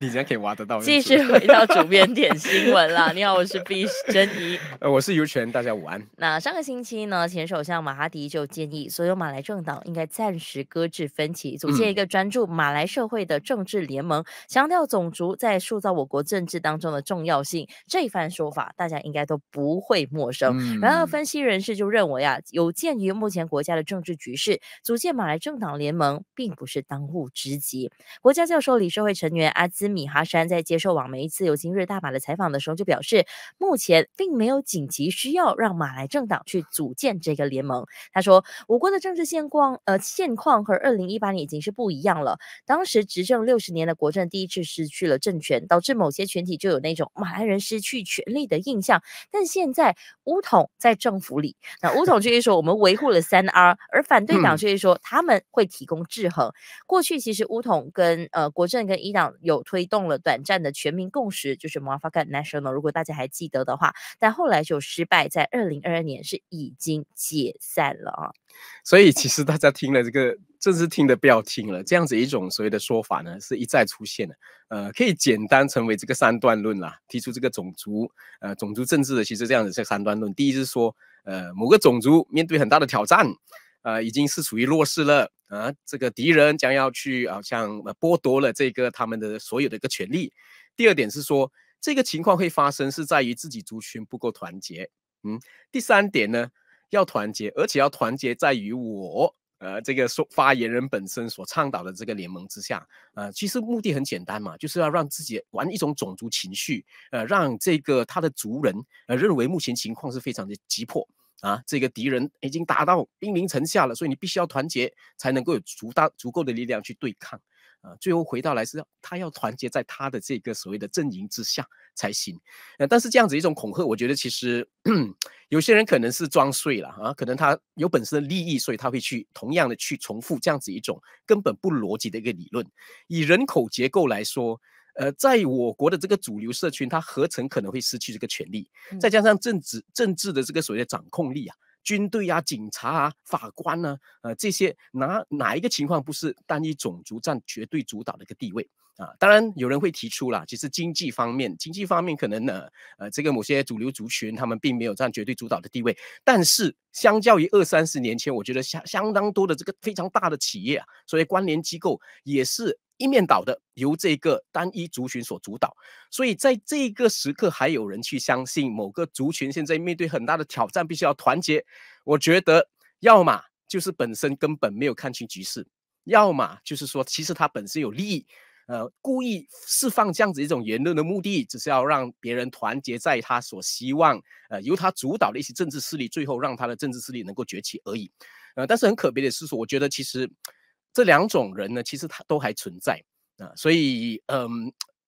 你竟然可以挖得到？继续回到主编 点新闻啦。你好，我是 B 珍怡，呃，我是尤权，大家午安。那上个星期呢，前首相马哈迪就建议所有马来政党应该暂时搁置分歧，组建一个专注马来社会的政治联盟，强调种族在塑造我国政治当中的重要性。这一番说法大家应该都不会陌生。然而，分析人士就认为啊，有鉴于目前国家的政治局势，组建马来政党联盟并不是当务之急。国家教授理事会成员阿兹。米哈山在接受网媒自由今日大马的采访的时候，就表示，目前并没有紧急需要让马来政党去组建这个联盟。他说，我国的政治现况，呃，现况和二零一八年已经是不一样了。当时执政六十年的国政第一次失去了政权，导致某些群体就有那种马来人失去权力的印象。但现在乌统在政府里，那乌统就是说我们维护了三 R，而反对党就是说他们会提供制衡。过去其实乌统跟呃国政跟伊朗有推。推动了短暂的全民共识，就是 m a r g i n a national”。如果大家还记得的话，但后来就失败，在二零二二年是已经解散了啊。所以其实大家听了这个，正治听的不要听了。这样子一种所谓的说法呢，是一再出现的。呃，可以简单成为这个三段论啦，提出这个种族，呃，种族政治的，其实这样子是三段论。第一是说，呃，某个种族面对很大的挑战，呃，已经是处于弱势了。啊，这个敌人将要去啊，像剥夺了这个他们的所有的一个权利。第二点是说，这个情况会发生是在于自己族群不够团结。嗯，第三点呢，要团结，而且要团结在于我，呃，这个说发言人本身所倡导的这个联盟之下。呃，其实目的很简单嘛，就是要让自己玩一种种族情绪，呃，让这个他的族人呃认为目前情况是非常的急迫。啊，这个敌人已经达到兵临城下了，所以你必须要团结才能够有足大足够的力量去对抗。啊，最后回到来是他要团结在他的这个所谓的阵营之下才行。呃，但是这样子一种恐吓，我觉得其实 有些人可能是装睡了啊，可能他有本身的利益，所以他会去同样的去重复这样子一种根本不逻辑的一个理论。以人口结构来说。呃，在我国的这个主流社群，他何曾可能会失去这个权利？再加上政治政治的这个所谓的掌控力啊，军队啊、警察啊、法官呢，呃，这些哪哪一个情况不是单一种族占绝对主导的一个地位啊？当然，有人会提出了，其实经济方面，经济方面可能呢，呃，这个某些主流族群他们并没有占绝对主导的地位，但是相较于二三十年前，我觉得相相当多的这个非常大的企业啊，所谓关联机构也是。一面倒的由这个单一族群所主导，所以在这个时刻还有人去相信某个族群现在面对很大的挑战，必须要团结。我觉得，要么就是本身根本没有看清局势，要么就是说其实他本身有利益，呃，故意释放这样子一种言论的目的，只是要让别人团结在他所希望，呃，由他主导的一些政治势力，最后让他的政治势力能够崛起而已。呃，但是很可悲的是说，我觉得其实。这两种人呢，其实他都还存在啊，所以，嗯，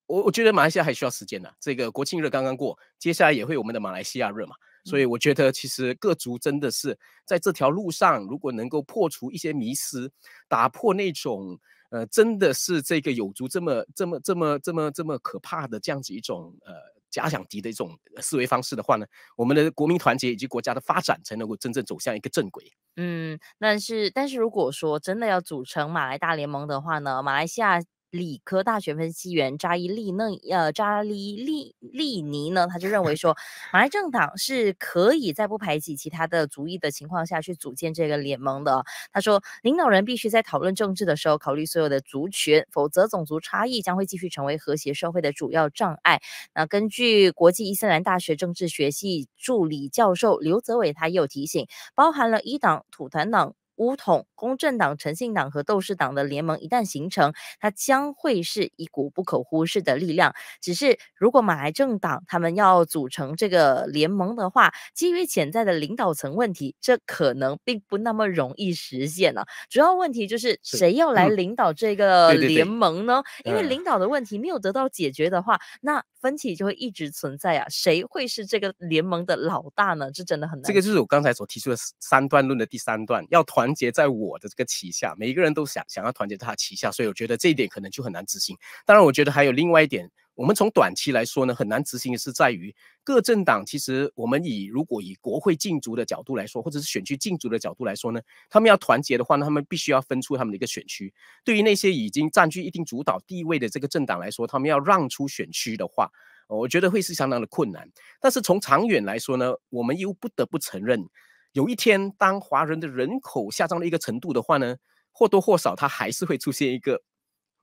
我我觉得马来西亚还需要时间呐。这个国庆日刚刚过，接下来也会有我们的马来西亚日嘛，所以我觉得其实各族真的是在这条路上，如果能够破除一些迷失，打破那种，呃，真的是这个有族这么这么这么这么这么可怕的这样子一种，呃。假想敌的一种思维方式的话呢，我们的国民团结以及国家的发展才能够真正走向一个正轨。嗯，但是，但是如果说真的要组成马来大联盟的话呢，马来西亚。理科大学分析员扎伊利那呃扎利利利尼呢，他就认为说，马来政党是可以在不排挤其他的族裔的情况下去组建这个联盟的。他说，领导人必须在讨论政治的时候考虑所有的族群，否则种族差异将会继续成为和谐社会的主要障碍。那根据国际伊斯兰大学政治学系助理教授刘泽伟，他也有提醒，包含了伊党、土团党。巫统、公正党、诚信党和斗士党的联盟一旦形成，它将会是一股不可忽视的力量。只是如果马来政党他们要组成这个联盟的话，基于潜在的领导层问题，这可能并不那么容易实现呢。主要问题就是谁要来领导这个联盟呢？因为领导的问题没有得到解决的话，那分歧就会一直存在啊。谁会是这个联盟的老大呢？这真的很难。这个就是我刚才所提出的三段论的第三段，要团。团结在我的这个旗下，每个人都想想要团结在他旗下，所以我觉得这一点可能就很难执行。当然，我觉得还有另外一点，我们从短期来说呢，很难执行的是在于各政党。其实，我们以如果以国会竞逐的角度来说，或者是选区竞逐的角度来说呢，他们要团结的话，那他们必须要分出他们的一个选区。对于那些已经占据一定主导地位的这个政党来说，他们要让出选区的话，我觉得会是相当的困难。但是从长远来说呢，我们又不得不承认。有一天，当华人的人口下降到一个程度的话呢，或多或少，它还是会出现一个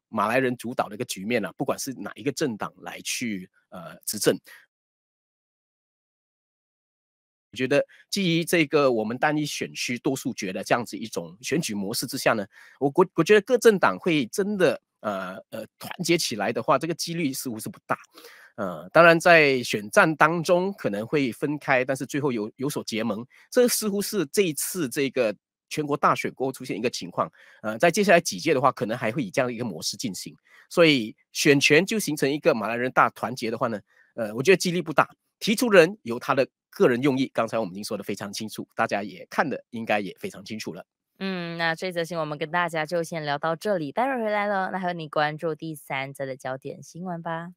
马来人主导的一个局面了。不管是哪一个政党来去呃执政，我觉得基于这个我们单一选区多数决的这样子一种选举模式之下呢，我国我觉得各政党会真的。呃呃，团结起来的话，这个几率似乎是不大。呃，当然在选战当中可能会分开，但是最后有有所结盟，这似乎是这一次这个全国大选过后出现一个情况。呃，在接下来几届的话，可能还会以这样的一个模式进行。所以选权就形成一个马来人大团结的话呢，呃，我觉得几率不大。提出人有他的个人用意，刚才我们已经说的非常清楚，大家也看的应该也非常清楚了。嗯，那这则新闻我们跟大家就先聊到这里，待会儿回来了，那和你关注第三则的焦点新闻吧。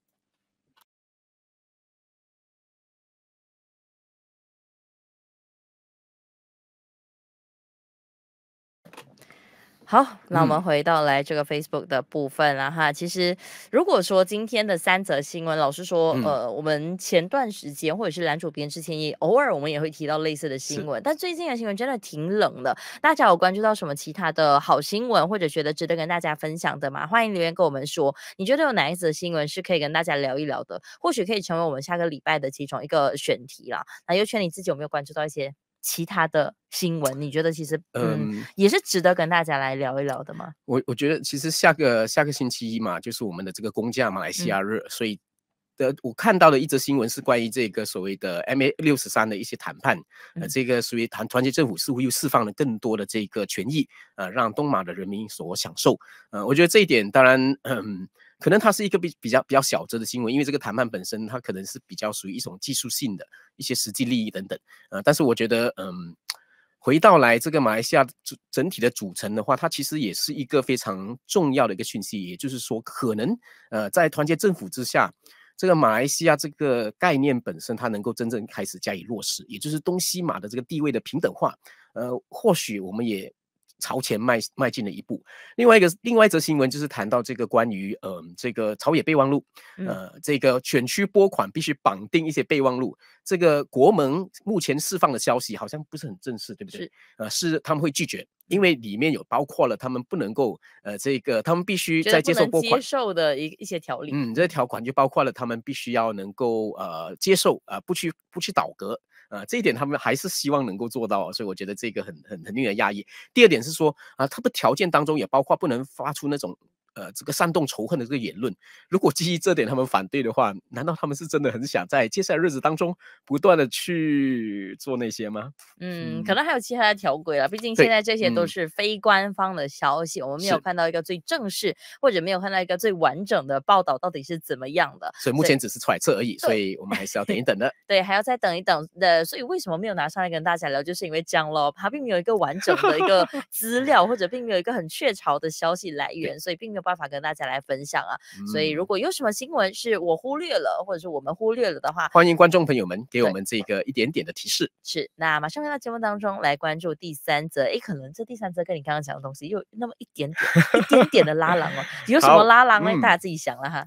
好，那我们回到来这个 Facebook 的部分了哈。其实，如果说今天的三则新闻，老实说，呃，我们前段时间或者是男主编之前也偶尔我们也会提到类似的新闻，但最近的新闻真的挺冷的。大家有关注到什么其他的好新闻，或者觉得值得跟大家分享的吗？欢迎留言跟我们说，你觉得有哪一则新闻是可以跟大家聊一聊的？或许可以成为我们下个礼拜的其中一个选题了。那又圈你自己有没有关注到一些？其他的新闻，你觉得其实嗯也是值得跟大家来聊一聊的吗？我我觉得其实下个下个星期一嘛，就是我们的这个公假马来西亚日，所以的我看到的一则新闻是关于这个所谓的 MA 六十三的一些谈判，呃，这个属于团团结政府似乎又释放了更多的这个权益，呃，让东马的人民所享受，呃，我觉得这一点当然嗯。可能它是一个比比较比较小众的新闻，因为这个谈判本身它可能是比较属于一种技术性的一些实际利益等等啊。但是我觉得，嗯，回到来这个马来西亚整整体的组成的话，它其实也是一个非常重要的一个讯息，也就是说，可能呃，在团结政府之下，这个马来西亚这个概念本身它能够真正开始加以落实，也就是东西马的这个地位的平等化。呃，或许我们也。朝前迈迈进了一步。另外一个，另外一则新闻就是谈到这个关于，嗯，这个朝野备忘录，呃，这个选区拨款必须绑定一些备忘录。这个国盟目前释放的消息好像不是很正式，对不对？呃，是他们会拒绝，因为里面有包括了他们不能够，呃，这个他们必须在接受拨款接受的一一些条例。嗯，这条款就包括了他们必须要能够，呃，接受，呃，不去不去倒戈。啊，这一点他们还是希望能够做到，所以我觉得这个很很很令人讶异。第二点是说，啊，他的条件当中也包括不能发出那种。呃，这个煽动仇恨的这个言论，如果基于这点他们反对的话，难道他们是真的很想在接下来日子当中不断的去做那些吗？嗯，可能还有其他的条规了，毕竟现在这些都是非官方的消息，我们没有看到一个最正式或者没有看到一个最完整的报道到底是怎么样的，所以目前只是揣测而已，所以我们还是要等一 等的。对，还要再等一等的。所以为什么没有拿上来跟大家聊，就是因为这样喽，它并没有一个完整的一个 资料，或者并没有一个很确凿的消息来源，所以并没有。办法跟大家来分享啊，所以如果有什么新闻是我忽略了，或者是我们忽略了的话，欢迎观众朋友们给我们这个一点点的提示。是，那马上回到节目当中来关注第三则。哎，可能这第三则跟你刚刚讲的东西有那么一点点、一点点的拉郎 哦，有什么拉郎呢？大家自己想了哈。